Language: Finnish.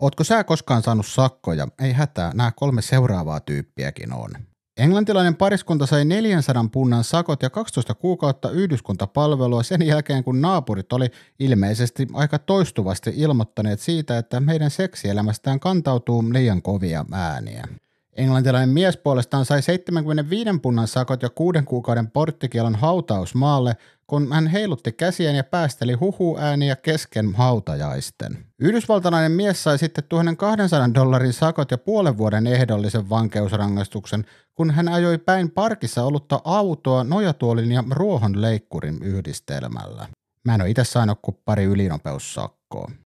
Ootko sä koskaan saanut sakkoja? Ei hätää, nämä kolme seuraavaa tyyppiäkin on. Englantilainen pariskunta sai 400 punnan sakot ja 12 kuukautta yhdyskuntapalvelua sen jälkeen, kun naapurit oli ilmeisesti aika toistuvasti ilmoittaneet siitä, että meidän seksielämästään kantautuu liian kovia ääniä. Englantilainen mies puolestaan sai 75 punnan sakot ja kuuden kuukauden porttikielon hautausmaalle, kun hän heilutti käsiään ja päästeli huhuääniä kesken hautajaisten. Yhdysvaltalainen mies sai sitten 1200 dollarin sakot ja puolen vuoden ehdollisen vankeusrangaistuksen, kun hän ajoi päin parkissa ollutta autoa nojatuolin ja ruohonleikkurin yhdistelmällä. Mä en ole itse saanut kuin pari ylinopeussakkoa.